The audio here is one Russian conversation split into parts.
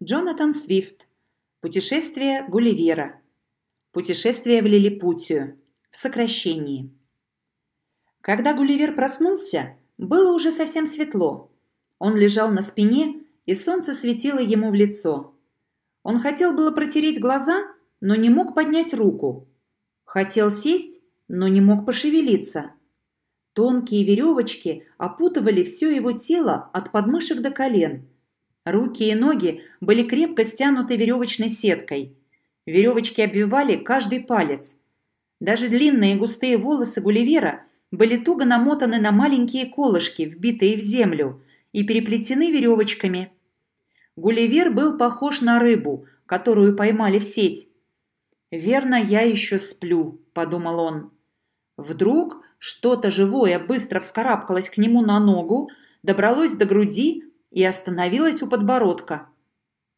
Джонатан Свифт. Путешествие Гулливера. Путешествие в Лилипутию. В сокращении. Когда Гулливер проснулся, было уже совсем светло. Он лежал на спине, и солнце светило ему в лицо. Он хотел было протереть глаза, но не мог поднять руку. Хотел сесть, но не мог пошевелиться. Тонкие веревочки опутывали все его тело от подмышек до колен – Руки и ноги были крепко стянуты веревочной сеткой. Веревочки обвивали каждый палец. Даже длинные густые волосы Гулливера были туго намотаны на маленькие колышки, вбитые в землю, и переплетены веревочками. Гулливер был похож на рыбу, которую поймали в сеть. «Верно, я еще сплю», – подумал он. Вдруг что-то живое быстро вскарабкалось к нему на ногу, добралось до груди, и остановилась у подбородка.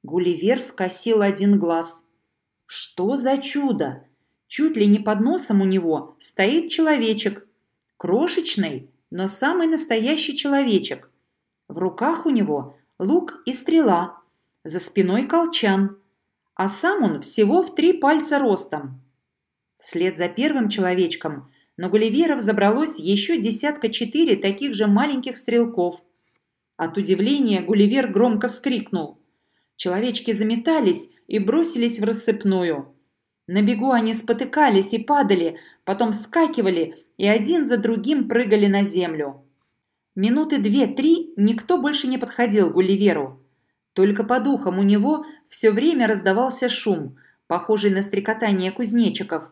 Гулливер скосил один глаз. Что за чудо? Чуть ли не под носом у него стоит человечек. Крошечный, но самый настоящий человечек. В руках у него лук и стрела, за спиной колчан, а сам он всего в три пальца ростом. Вслед за первым человечком на Гулливеров забралось еще десятка четыре таких же маленьких стрелков – от удивления Гулливер громко вскрикнул. Человечки заметались и бросились в рассыпную. На бегу они спотыкались и падали, потом вскакивали и один за другим прыгали на землю. Минуты две-три никто больше не подходил к Гулливеру. Только по духам у него все время раздавался шум, похожий на стрекотание кузнечиков.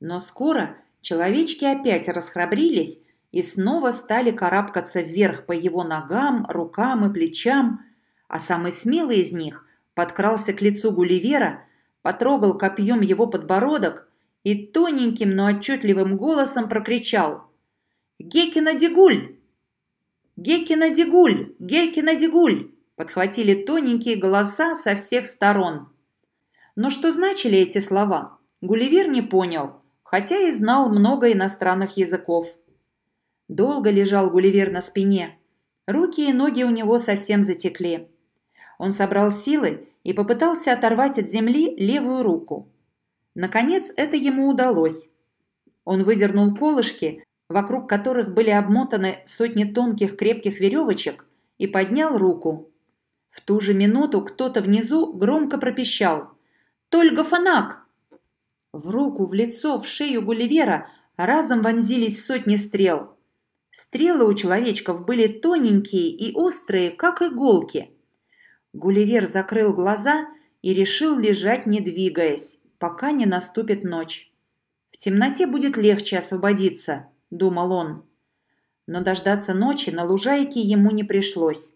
Но скоро человечки опять расхрабрились и снова стали карабкаться вверх по его ногам, рукам и плечам, а самый смелый из них подкрался к лицу Гулливера, потрогал копьем его подбородок и тоненьким, но отчетливым голосом прокричал «Гекина Дигуль! Гекина Дигуль! Гекина Дигуль!» подхватили тоненькие голоса со всех сторон. Но что значили эти слова, Гулливер не понял, хотя и знал много иностранных языков. Долго лежал Гулливер на спине. Руки и ноги у него совсем затекли. Он собрал силы и попытался оторвать от земли левую руку. Наконец это ему удалось. Он выдернул колышки, вокруг которых были обмотаны сотни тонких крепких веревочек, и поднял руку. В ту же минуту кто-то внизу громко пропищал "Только Фанак!». В руку, в лицо, в шею Гулливера разом вонзились сотни стрел. Стрелы у человечков были тоненькие и острые, как иголки. Гулливер закрыл глаза и решил лежать, не двигаясь, пока не наступит ночь. В темноте будет легче освободиться, думал он. Но дождаться ночи на лужайке ему не пришлось.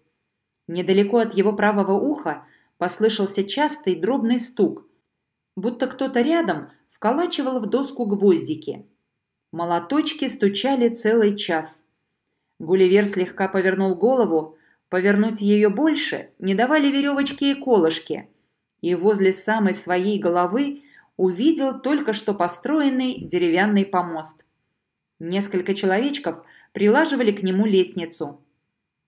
Недалеко от его правого уха послышался частый дробный стук, будто кто-то рядом вколачивал в доску гвоздики. Молоточки стучали целый час. Гулливер слегка повернул голову. Повернуть ее больше не давали веревочки и колышки. И возле самой своей головы увидел только что построенный деревянный помост. Несколько человечков прилаживали к нему лестницу.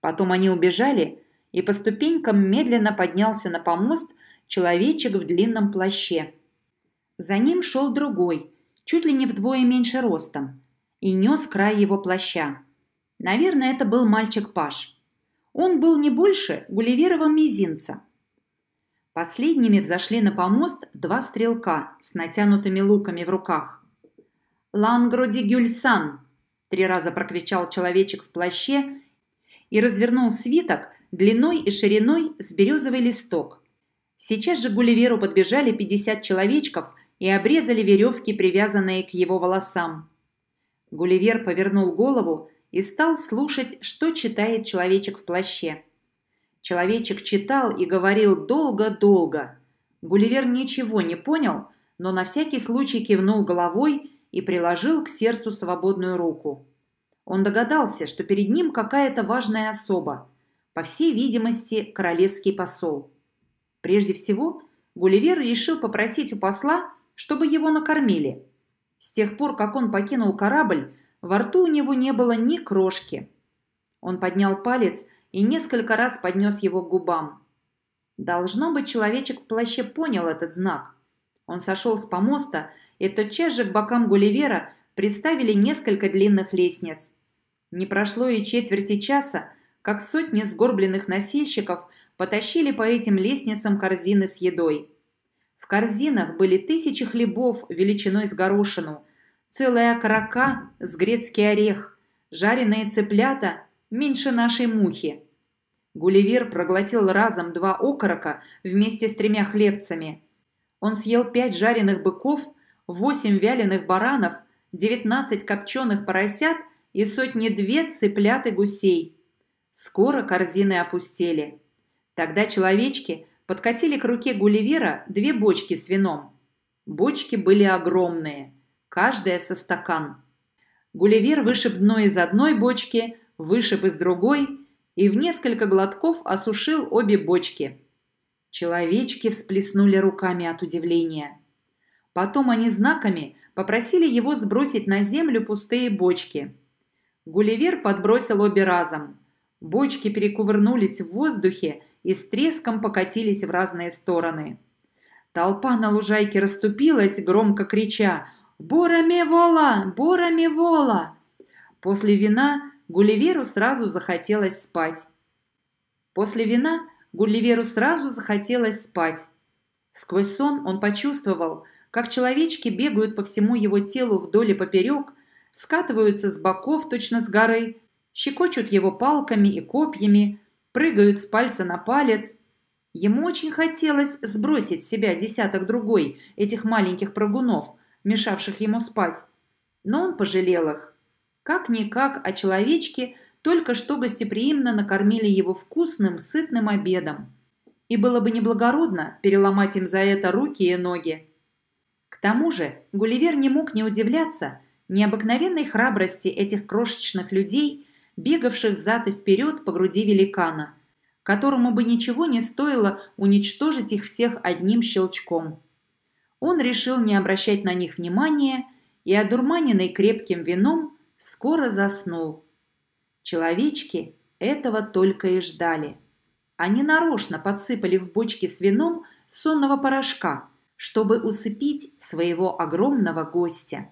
Потом они убежали, и по ступенькам медленно поднялся на помост человечек в длинном плаще. За ним шел другой, чуть ли не вдвое меньше ростом, и нес край его плаща. Наверное, это был мальчик Паш. Он был не больше Гулливерова мизинца. Последними взошли на помост два стрелка с натянутыми луками в руках. «Лангроди Гюльсан!» – три раза прокричал человечек в плаще и развернул свиток длиной и шириной с березовый листок. Сейчас же Гулливеру подбежали 50 человечков и обрезали веревки, привязанные к его волосам. Гулливер повернул голову и стал слушать, что читает человечек в плаще. Человечек читал и говорил долго-долго. Гулливер ничего не понял, но на всякий случай кивнул головой и приложил к сердцу свободную руку. Он догадался, что перед ним какая-то важная особа, по всей видимости, королевский посол. Прежде всего, Гулливер решил попросить у посла, чтобы его накормили. С тех пор, как он покинул корабль, во рту у него не было ни крошки. Он поднял палец и несколько раз поднес его к губам. Должно быть, человечек в плаще понял этот знак. Он сошел с помоста, и тотчас же к бокам Гулливера приставили несколько длинных лестниц. Не прошло и четверти часа, как сотни сгорбленных носильщиков потащили по этим лестницам корзины с едой. В корзинах были тысячи хлебов величиной с горошину – целая окрока с грецкий орех, жареные цыплята меньше нашей мухи. Гулливер проглотил разом два окорока вместе с тремя хлебцами. Он съел пять жареных быков, восемь вяленых баранов, девятнадцать копченых поросят и сотни-две цыплят и гусей. Скоро корзины опустели. Тогда человечки подкатили к руке Гулливера две бочки с вином. Бочки были огромные – каждая со стакан. Гулливер вышиб дно из одной бочки, вышиб из другой и в несколько глотков осушил обе бочки. Человечки всплеснули руками от удивления. Потом они знаками попросили его сбросить на землю пустые бочки. Гулливер подбросил обе разом. Бочки перекувырнулись в воздухе и с треском покатились в разные стороны. Толпа на лужайке расступилась, громко крича «Бурами вола! Бурами вола!» После вина Гулливеру сразу захотелось спать. После вина Гулливеру сразу захотелось спать. Сквозь сон он почувствовал, как человечки бегают по всему его телу вдоль и поперек, скатываются с боков точно с горы, щекочут его палками и копьями, прыгают с пальца на палец. Ему очень хотелось сбросить с себя десяток-другой этих маленьких прыгунов – мешавших ему спать, но он пожалел их. Как-никак, а человечки только что гостеприимно накормили его вкусным, сытным обедом. И было бы неблагородно переломать им за это руки и ноги. К тому же Гулливер не мог не удивляться необыкновенной храбрости этих крошечных людей, бегавших взад и вперед по груди великана – которому бы ничего не стоило уничтожить их всех одним щелчком. Он решил не обращать на них внимания и, одурманенный крепким вином, скоро заснул. Человечки этого только и ждали. Они нарочно подсыпали в бочки с вином сонного порошка, чтобы усыпить своего огромного гостя.